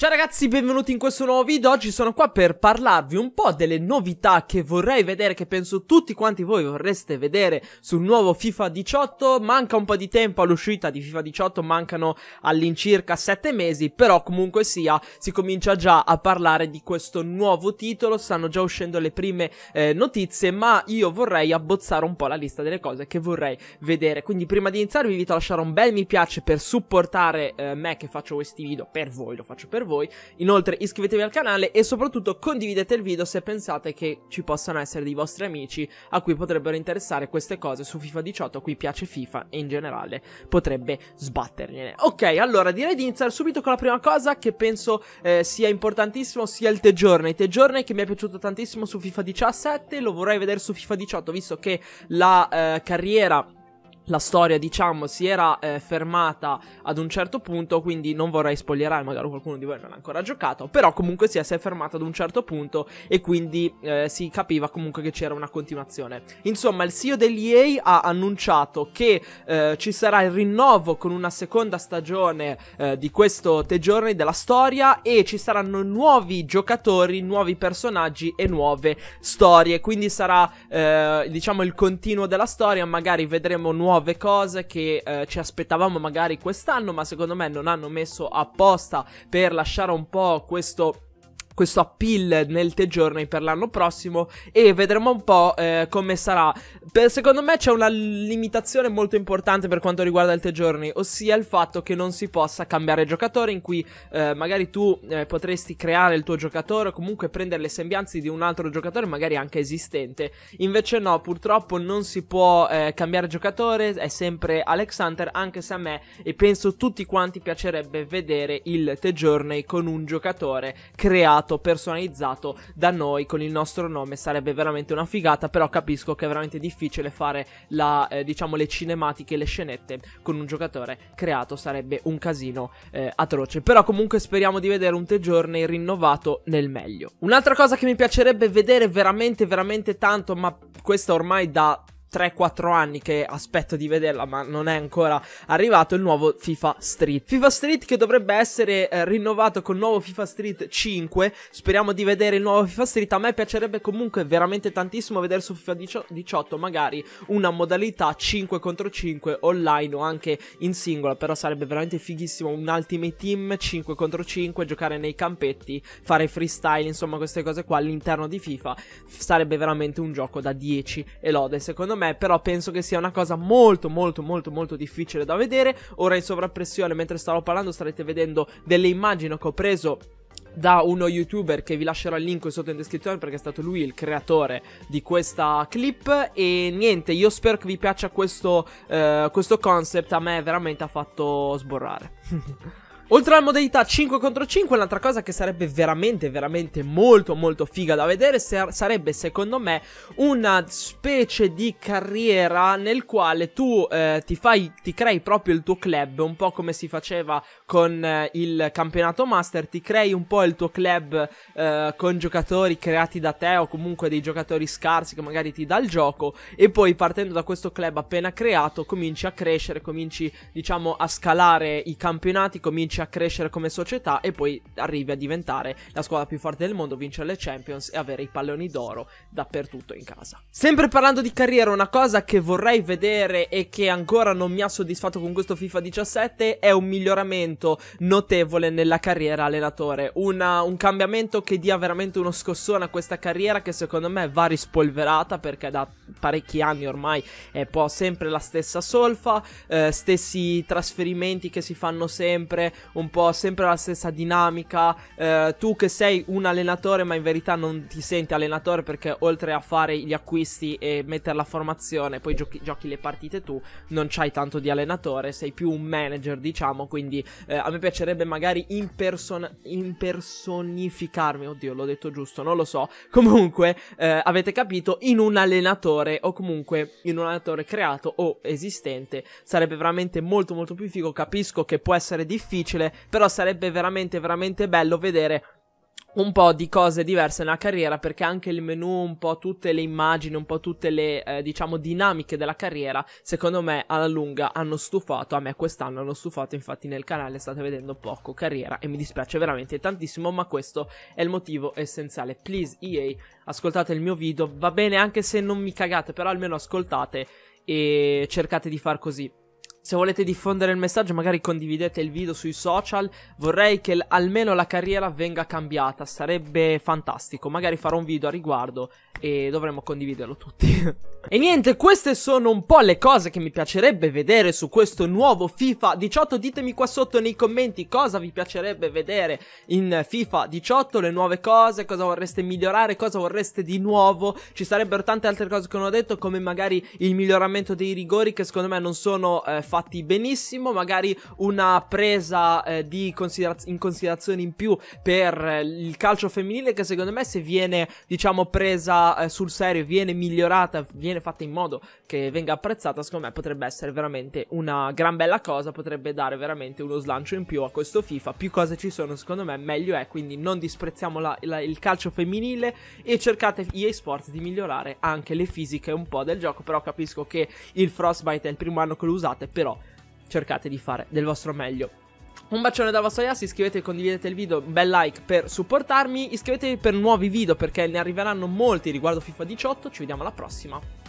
Ciao ragazzi, benvenuti in questo nuovo video. Oggi sono qua per parlarvi un po' delle novità che vorrei vedere, che penso tutti quanti voi vorreste vedere sul nuovo FIFA 18. Manca un po' di tempo all'uscita di FIFA 18, mancano all'incirca 7 mesi, però comunque sia si comincia già a parlare di questo nuovo titolo, stanno già uscendo le prime eh, notizie, ma io vorrei abbozzare un po' la lista delle cose che vorrei vedere. Quindi prima di iniziare vi invito a lasciare un bel mi piace per supportare eh, me che faccio questi video per voi, lo faccio per voi voi. Inoltre iscrivetevi al canale e soprattutto condividete il video se pensate che ci possano essere dei vostri amici a cui potrebbero interessare queste cose su FIFA 18, a cui piace FIFA e in generale potrebbe sbattergliene. Ok, allora direi di iniziare subito con la prima cosa che penso eh, sia importantissimo, sia il Tegiorne. Tegiorne che mi è piaciuto tantissimo su FIFA 17, lo vorrei vedere su FIFA 18 visto che la eh, carriera la storia, diciamo, si era eh, fermata ad un certo punto, quindi non vorrei spoilerare, magari qualcuno di voi non l'ha ancora giocato, però comunque sia, si è fermata ad un certo punto e quindi eh, si capiva comunque che c'era una continuazione. Insomma, il CEO dell'EA ha annunciato che eh, ci sarà il rinnovo con una seconda stagione eh, di questo Te Giorni della storia e ci saranno nuovi giocatori, nuovi personaggi e nuove storie, quindi sarà, eh, diciamo, il continuo della storia, magari vedremo nuovi nuove cose che eh, ci aspettavamo magari quest'anno, ma secondo me non hanno messo apposta per lasciare un po' questo questo appeal nel The Journey per l'anno prossimo e vedremo un po' eh, come sarà. Per, secondo me c'è una limitazione molto importante per quanto riguarda il The Journey, ossia il fatto che non si possa cambiare giocatore in cui eh, magari tu eh, potresti creare il tuo giocatore o comunque prendere le sembianze di un altro giocatore magari anche esistente. Invece no, purtroppo non si può eh, cambiare giocatore, è sempre Alex Hunter anche se a me e penso tutti quanti piacerebbe vedere il The Journey con un giocatore creato stato personalizzato da noi con il nostro nome sarebbe veramente una figata però capisco che è veramente difficile fare la, eh, diciamo le cinematiche le scenette con un giocatore creato sarebbe un casino eh, atroce però comunque speriamo di vedere un Te Journey rinnovato nel meglio un'altra cosa che mi piacerebbe vedere veramente veramente tanto ma questa ormai da 3-4 anni che aspetto di vederla, ma non è ancora arrivato il nuovo FIFA Street. FIFA Street che dovrebbe essere eh, rinnovato col nuovo FIFA Street 5. Speriamo di vedere il nuovo FIFA Street. A me piacerebbe comunque veramente tantissimo vedere su FIFA 18 magari una modalità 5 contro 5 online o anche in singola, però sarebbe veramente fighissimo un Ultimate Team 5 contro 5, giocare nei campetti, fare freestyle, insomma queste cose qua all'interno di FIFA sarebbe veramente un gioco da 10 e lode secondo me me, però penso che sia una cosa molto molto molto molto difficile da vedere. Ora in sovrappressione, mentre stavo parlando, starete vedendo delle immagini che ho preso da uno youtuber che vi lascerò il link sotto in descrizione perché è stato lui il creatore di questa clip e niente io spero che vi piaccia questo, eh, questo concept a me veramente ha fatto sborrare Oltre alla modalità 5 contro 5, un'altra cosa che sarebbe veramente, veramente molto, molto figa da vedere sarebbe, secondo me, una specie di carriera nel quale tu eh, ti, fai, ti crei proprio il tuo club, un po' come si faceva con eh, il campionato Master, ti crei un po' il tuo club eh, con giocatori creati da te o comunque dei giocatori scarsi che magari ti dà il gioco e poi partendo da questo club appena creato cominci a crescere, cominci diciamo a scalare i campionati, cominci riesce a crescere come società e poi arrivi a diventare la squadra più forte del mondo, vincere le Champions e avere i palloni d'oro dappertutto in casa. Sempre parlando di carriera, una cosa che vorrei vedere e che ancora non mi ha soddisfatto con questo FIFA 17 è un miglioramento notevole nella carriera allenatore, una, un cambiamento che dia veramente uno scossone a questa carriera che secondo me va rispolverata perché da parecchi anni ormai è un po' sempre la stessa solfa, eh, stessi trasferimenti che si fanno sempre, un po' sempre la stessa dinamica. Eh, tu che sei un allenatore, ma in verità non ti senti allenatore perché oltre a fare gli acquisti e mettere la formazione, poi giochi, giochi le partite tu, non c'hai tanto di allenatore, sei più un manager, diciamo. Quindi eh, a me piacerebbe magari imperson- impersonificarmi. Oddio, l'ho detto giusto, non lo so. Comunque, eh, avete capito, in un allenatore o comunque in un allenatore creato o esistente sarebbe veramente molto molto più figo. Capisco che può essere difficile inutile, però sarebbe veramente, veramente bello vedere un po' di cose diverse nella carriera perché anche il menu, un po' tutte le immagini, un po' tutte le eh, diciamo dinamiche della carriera, secondo me alla lunga hanno stufato, a me quest'anno hanno stufato, infatti nel canale state vedendo poco carriera e mi dispiace veramente tantissimo, ma questo è il motivo essenziale. Please EA, ascoltate il mio video, va bene anche se non mi cagate, però almeno ascoltate e cercate di far così se volete diffondere il messaggio, magari condividete il video sui social. Vorrei che almeno la carriera venga cambiata, sarebbe fantastico. Magari farò un video a riguardo e dovremmo condividerlo tutti. e niente, queste sono un po' le cose che mi piacerebbe vedere su questo nuovo FIFA 18. Ditemi qua sotto nei commenti cosa vi piacerebbe vedere in FIFA 18, le nuove cose, cosa vorreste migliorare, cosa vorreste di nuovo. Ci sarebbero tante altre cose che non ho detto, come magari il miglioramento dei rigori che secondo me non sono eh, fatti fatti benissimo, magari una presa eh, considera- in considerazione in più per eh, il calcio femminile che secondo me se viene diciamo presa eh, sul serio, viene migliorata, viene fatta in modo che venga apprezzata, secondo me potrebbe essere veramente una gran bella cosa, potrebbe dare veramente uno slancio in più a questo FIFA, più cose ci sono secondo me meglio è, quindi non disprezziamo la, la, il calcio femminile e cercate EA Sports di migliorare anche le fisiche un po' del gioco, però capisco che il Frostbite è il primo anno che lo usate, per però cercate di fare del vostro meglio. Un bacione da Vasoiassi, iscrivetevi, condividete il video, un bel like per supportarmi, iscrivetevi per nuovi video perché ne arriveranno molti riguardo FIFA 18, ci vediamo alla prossima.